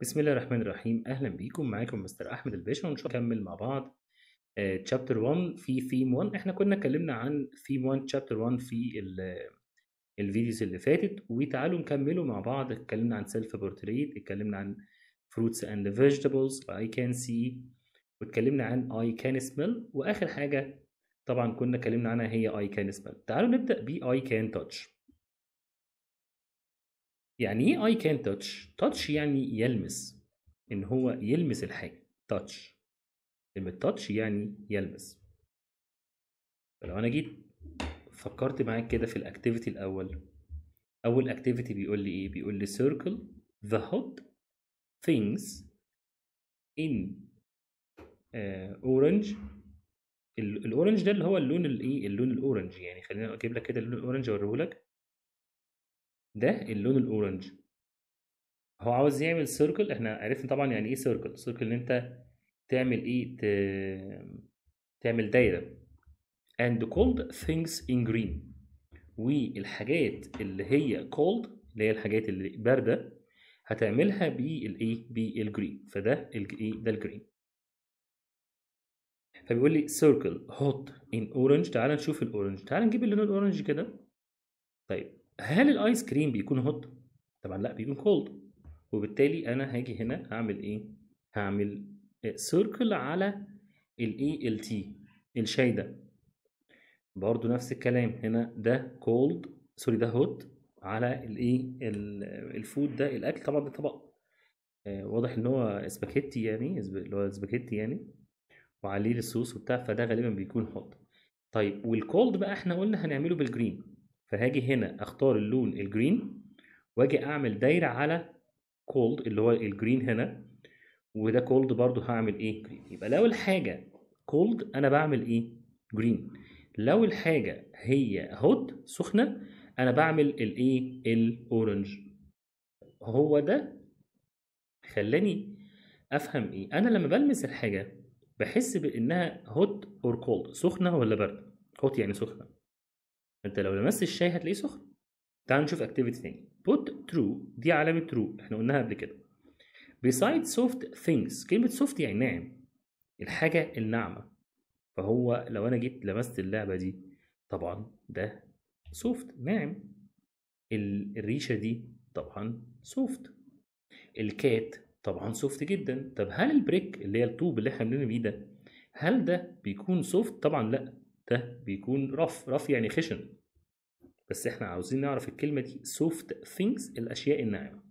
بسم الله الرحمن الرحيم اهلا بيكم معاكم مستر احمد الباشا وان شاء الله نكمل مع بعض تشابتر آه، 1 في ثيم 1 احنا كنا اتكلمنا عن ثيم 1 تشابتر 1 في الفيديوز اللي فاتت وتعالوا نكمله مع بعض اتكلمنا عن سيلف بورتريت اتكلمنا عن فروتس اند فيجيتابلز اي كان سي واتكلمنا عن اي كان سميل واخر حاجه طبعا كنا اتكلمنا عنها هي اي كان سميل تعالوا نبدا ب كان تاتش يعني ايه اي كان تاتش تاتش يعني يلمس ان هو يلمس الحاجه تاتش كلمه تاتش يعني يلمس فلو انا جيت فكرت معاك كده في الاكتيفيتي الاول اول اكتيفيتي بيقول لي ايه بيقول لي circle the hot things in اورنج آه، orange الاورنج ده اللي هو اللون الايه اللون الاورنج يعني خلينا اجيب لك كده اللون الاورنج اوريه لك ده اللون الاورنج هو عاوز يعمل سيركل احنا عرفنا طبعا يعني ايه سيركل سيركل ان انت تعمل ايه ت... تعمل دايره and cold things in green والحاجات اللي هي cold اللي هي الحاجات اللي بارده هتعملها بالايه بالجرين فده الايه ده الجرين فبيقول لي circle hot in orange تعال نشوف الاورنج تعال نجيب اللون الاورنج كده طيب هل الايس كريم بيكون هوت طبعا لا بيكون كولد وبالتالي انا هاجي هنا هعمل ايه هعمل سيركل على الاي ال تي e الشاي ده برضو نفس الكلام هنا ده كولد سوري ده هوت على الايه الفود ده الاكل طبعا ده طبق آه، واضح ان هو سباكيتي يعني اللي هو سباكيتي يعني وعليه الصوص وبتاع فده غالبا بيكون هوت طيب والكولد بقى احنا قلنا هنعمله بالجرين فهاجي هنا اختار اللون الجرين واجي اعمل دايره على كولد اللي هو الجرين هنا وده كولد برضو هعمل ايه جرين يبقى لو الحاجه كولد انا بعمل ايه جرين لو الحاجه هي هوت سخنه انا بعمل الايه الاورنج هو ده خلاني افهم ايه انا لما بلمس الحاجه بحس بانها هوت اور كولد سخنه ولا بارده هوت يعني سخنه انت لو لمست الشاي هتلاقيه سخن تعال نشوف اكتيفيتي تاني بوت ترو دي علامه ترو احنا قلناها قبل كده بيسايد سوفت ثينجز كلمه سوفت يعني ناعم الحاجه الناعمه فهو لو انا جيت لمست اللعبه دي طبعا ده سوفت ناعم الريشه دي طبعا سوفت الكات طبعا سوفت جدا طب هل البريك اللي هي الطوب اللي احنا بنبني بيه ده هل ده بيكون سوفت طبعا لا ده بيكون رف رف يعني خشن بس احنا عاوزين نعرف الكلمة دي soft things الأشياء الناعمة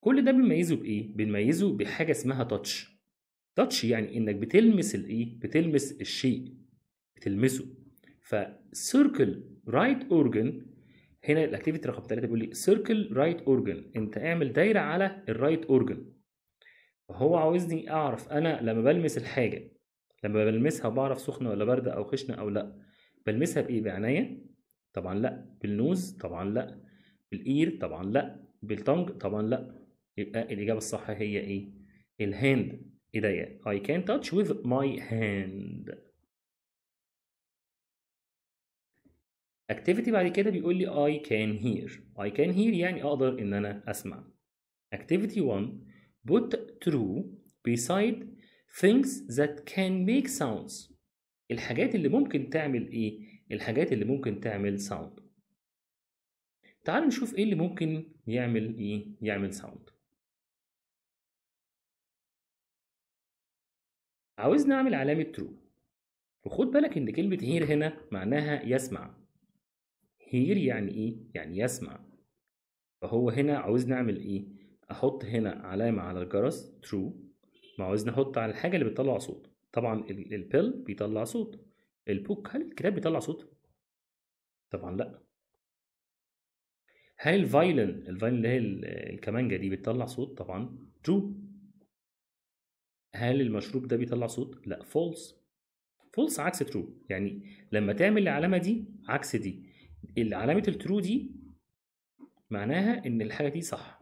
كل ده بنميزه بإيه؟ بنميزه بحاجة اسمها تاتش تاتش يعني إنك بتلمس الإيه؟ بتلمس الشيء بتلمسه فسيركل right organ هنا الاكتيفيتي رقم 3 بيقول لي circle right organ انت اعمل دايره على الرايت right organ فهو عاوزني اعرف انا لما بلمس الحاجه لما بلمسها بعرف سخنه ولا بارده او خشنه او لا بلمسها بايه بعناية طبعا لا بالنوز طبعا لا بالاير طبعا لا بالتونج طبعا لا يبقى الاجابه الصح هي ايه الهاند ايديا I can touch with my hand activity بعد كده بيقول لي I can hear I can hear يعني اقدر ان انا اسمع activity 1 put true beside things that can make sounds الحاجات اللي ممكن تعمل ايه الحاجات اللي ممكن تعمل sound تعال نشوف ايه اللي ممكن يعمل ايه يعمل sound عاوزني اعمل علامة true وخد بالك ان كلمة hear هنا معناها يسمع hear يعني ايه يعني يسمع فهو هنا عاوزني اعمل ايه احط هنا علامة على الجرس true ما هو نحط على الحاجه اللي بتطلع صوت طبعا البيل بيطلع صوت البوك هل الكتاب بيطلع صوت طبعا لا هل الفايلن الفايلن اللي هي الكمانجه دي بتطلع صوت طبعا ترو هل المشروب ده بيطلع صوت لا فولس فولس عكس ترو يعني لما تعمل العلامه دي عكس دي علامه الترو دي معناها ان الحاجه دي صح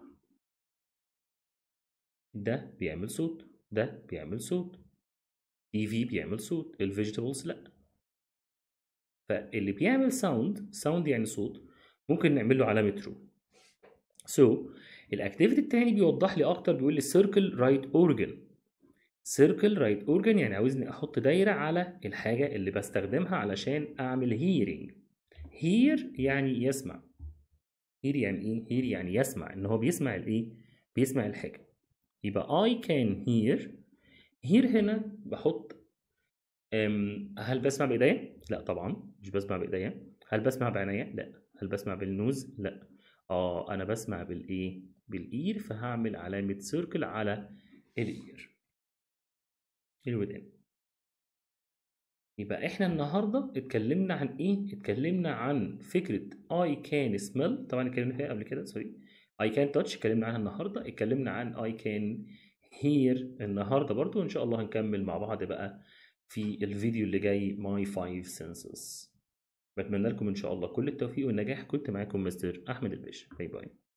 ده بيعمل صوت ده بيعمل صوت اي e في بيعمل صوت الفيجيتابلز لا فاللي بيعمل ساوند ساوند يعني صوت ممكن نعمل له علامه ترو سو الاكتيفيتي التاني بيوضح لي اكتر بيقول لي سيركل رايت اورجن سيركل رايت اورجن يعني عاوزني احط دايره على الحاجه اللي بستخدمها علشان اعمل هيرنج هير يعني يسمع هير يعني ايه هير يعني يسمع ان هو بيسمع الايه بيسمع الحاجه يبقى I can hear hear هنا بحط هل بسمع بايديا؟ لا طبعا مش بسمع بايديا هل بسمع بعينيا؟ لا هل بسمع بالنوز؟ لا اه انا بسمع بالايه؟ بالاير فهعمل علامة سيركل على الاير الودان يبقى احنا النهارده اتكلمنا عن ايه؟ اتكلمنا عن فكرة I can smell طبعا اتكلمنا فيها قبل كده سوري اي كان تاتش اتكلمنا عنها النهارده اتكلمنا عن اي كان هير النهارده برضو ان شاء الله هنكمل مع بعض بقى في الفيديو اللي جاي ماي 5 سنسز بتمنى لكم ان شاء الله كل التوفيق والنجاح كنت معاكم مستر احمد الباشا باي باي